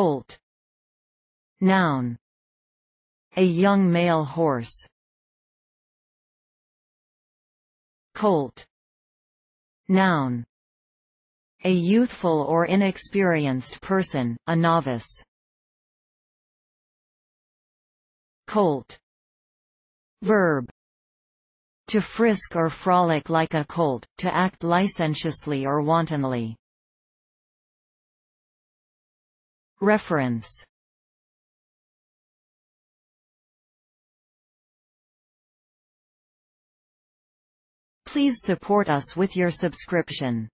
Colt. Noun. A young male horse. Colt. Noun. A youthful or inexperienced person, a novice. Colt. Verb. To frisk or frolic like a colt, to act licentiously or wantonly. Reference Please support us with your subscription.